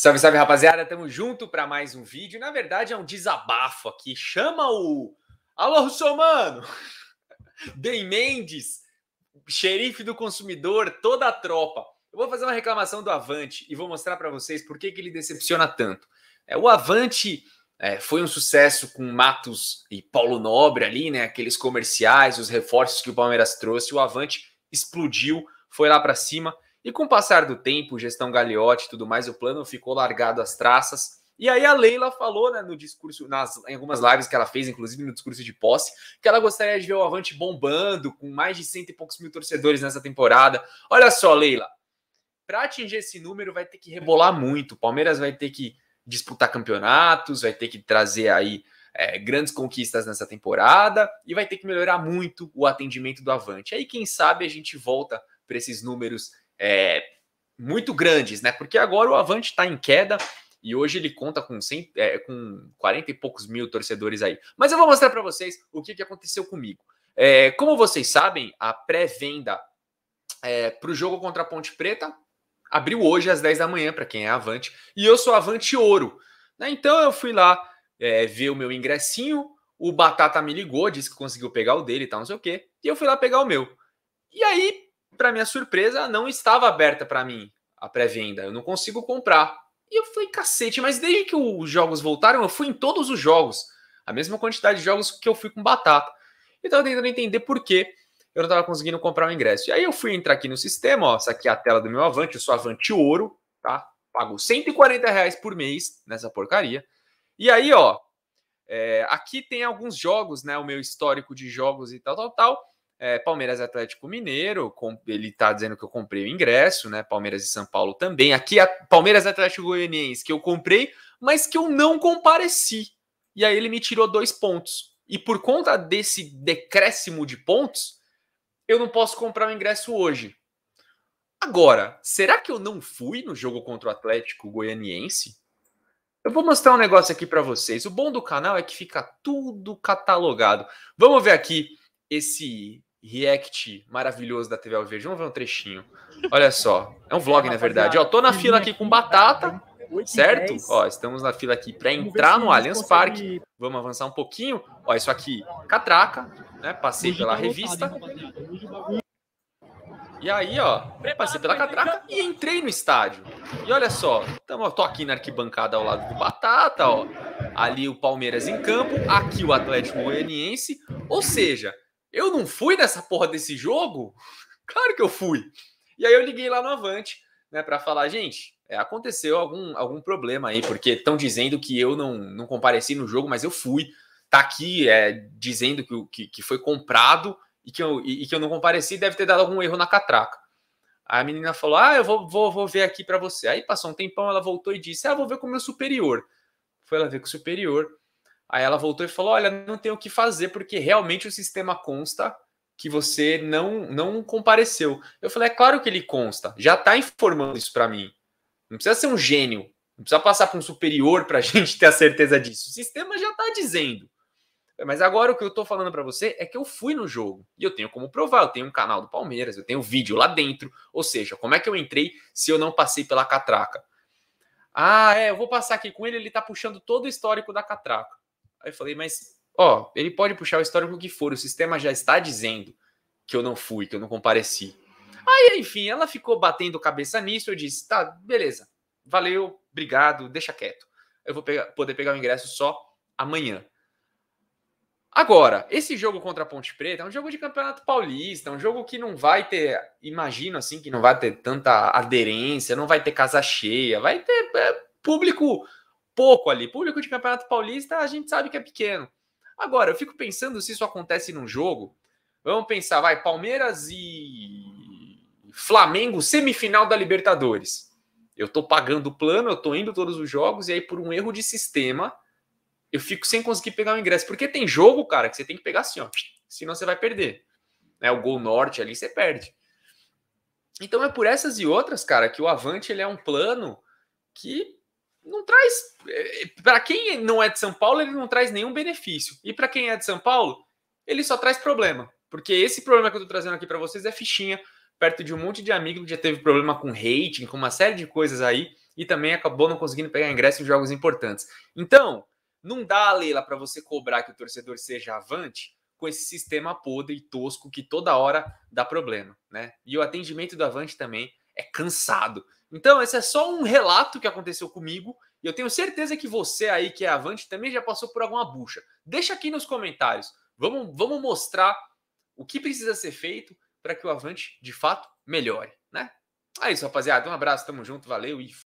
Salve, salve, rapaziada. Tamo junto para mais um vídeo. Na verdade, é um desabafo aqui. Chama o. Alô, Russomano! Dei Mendes, xerife do consumidor, toda a tropa. Eu vou fazer uma reclamação do Avante e vou mostrar para vocês por que, que ele decepciona tanto. É, o Avante é, foi um sucesso com Matos e Paulo Nobre ali, né? Aqueles comerciais, os reforços que o Palmeiras trouxe. O Avante explodiu, foi lá para cima e com o passar do tempo, gestão Gagliotti e tudo mais, o plano ficou largado às traças. E aí a Leila falou né, no discurso, nas, em algumas lives que ela fez, inclusive no discurso de posse, que ela gostaria de ver o Avante bombando, com mais de cento e poucos mil torcedores nessa temporada. Olha só, Leila, para atingir esse número vai ter que rebolar muito. O Palmeiras vai ter que disputar campeonatos, vai ter que trazer aí é, grandes conquistas nessa temporada e vai ter que melhorar muito o atendimento do Avante. Aí, quem sabe, a gente volta para esses números é, muito grandes, né? Porque agora o Avante está em queda e hoje ele conta com, 100, é, com 40 e poucos mil torcedores aí. Mas eu vou mostrar para vocês o que, que aconteceu comigo. É, como vocês sabem, a pré-venda é, para o jogo contra a Ponte Preta abriu hoje às 10 da manhã, para quem é Avante, e eu sou Avante Ouro. Né? Então eu fui lá é, ver o meu ingressinho, o Batata me ligou, disse que conseguiu pegar o dele e tal, não sei o quê, e eu fui lá pegar o meu. E aí, para minha surpresa, não estava aberta para mim a pré-venda. Eu não consigo comprar. E eu falei, cacete, mas desde que os jogos voltaram, eu fui em todos os jogos. A mesma quantidade de jogos que eu fui com batata. Eu tava tentando entender por que eu não tava conseguindo comprar o ingresso. E aí eu fui entrar aqui no sistema, ó. Essa aqui é a tela do meu Avante, eu sou Avante Ouro, tá? Pago 140 reais por mês nessa porcaria. E aí, ó, é, aqui tem alguns jogos, né? O meu histórico de jogos e tal, tal, tal é, Palmeiras Atlético Mineiro, com, ele está dizendo que eu comprei o ingresso, né? Palmeiras e São Paulo também. Aqui a Palmeiras Atlético Goianiense que eu comprei, mas que eu não compareci. E aí ele me tirou dois pontos. E por conta desse decréscimo de pontos, eu não posso comprar o ingresso hoje. Agora, será que eu não fui no jogo contra o Atlético Goianiense? Eu vou mostrar um negócio aqui para vocês. O bom do canal é que fica tudo catalogado. Vamos ver aqui esse react maravilhoso da TV Alverde. Vamos ver um trechinho. Olha só. É um vlog, na verdade. Ó, tô na fila aqui com batata, certo? Ó, estamos na fila aqui para entrar no Allianz Parque. Vamos avançar um pouquinho. Ó, isso aqui, catraca, né? Passei pela tá revista. E aí, ó, passei pela catraca e entrei no estádio. E olha só, tamo, tô aqui na arquibancada ao lado do Batata, ó. Ali o Palmeiras em campo, aqui o Atlético Goianiense. Ou seja, eu não fui nessa porra desse jogo? Claro que eu fui. E aí eu liguei lá no Avante, né, para falar, gente, é, aconteceu algum, algum problema aí, porque estão dizendo que eu não, não compareci no jogo, mas eu fui. Tá aqui é, dizendo que, que, que foi comprado e que, eu, e, e que eu não compareci, deve ter dado algum erro na catraca. A menina falou: Ah, eu vou, vou, vou ver aqui para você. Aí passou um tempão, ela voltou e disse: Ah, vou ver com o meu superior. Foi ela ver com o superior. Aí ela voltou e falou: Olha, não tem o que fazer, porque realmente o sistema consta que você não, não compareceu. Eu falei: É claro que ele consta, já está informando isso para mim. Não precisa ser um gênio, não precisa passar para um superior para a gente ter a certeza disso. O sistema já está dizendo. Mas agora o que eu estou falando para você é que eu fui no jogo e eu tenho como provar. Eu tenho um canal do Palmeiras, eu tenho um vídeo lá dentro. Ou seja, como é que eu entrei se eu não passei pela catraca? Ah, é, eu vou passar aqui com ele, ele está puxando todo o histórico da catraca. Aí eu falei, mas, ó, ele pode puxar o histórico que for, o sistema já está dizendo que eu não fui, que eu não compareci. Aí, enfim, ela ficou batendo cabeça nisso, eu disse, tá, beleza, valeu, obrigado, deixa quieto. Eu vou pegar, poder pegar o ingresso só amanhã. Agora, esse jogo contra a Ponte Preta é um jogo de campeonato paulista, é um jogo que não vai ter, imagino assim, que não vai ter tanta aderência, não vai ter casa cheia, vai ter é, público pouco ali. Público de Campeonato Paulista, a gente sabe que é pequeno. Agora, eu fico pensando se isso acontece num jogo. Vamos pensar, vai, Palmeiras e Flamengo, semifinal da Libertadores. Eu tô pagando o plano, eu tô indo todos os jogos, e aí por um erro de sistema, eu fico sem conseguir pegar o ingresso. Porque tem jogo, cara, que você tem que pegar assim, ó. Senão você vai perder. Né, o gol norte ali, você perde. Então é por essas e outras, cara, que o Avante ele é um plano que não traz. É, é, para quem não é de São Paulo, ele não traz nenhum benefício. E para quem é de São Paulo, ele só traz problema. Porque esse problema que eu estou trazendo aqui para vocês é fichinha, perto de um monte de amigo que já teve problema com rating, com uma série de coisas aí, e também acabou não conseguindo pegar ingresso em jogos importantes. Então, não dá, Leila, para você cobrar que o torcedor seja avante com esse sistema podre e tosco que toda hora dá problema, né? E o atendimento do avante também é cansado. Então, esse é só um relato que aconteceu comigo e eu tenho certeza que você aí que é avante também já passou por alguma bucha. Deixa aqui nos comentários. Vamos, vamos mostrar o que precisa ser feito para que o avante de fato melhore, né? É isso, rapaziada. Um abraço, tamo junto, valeu e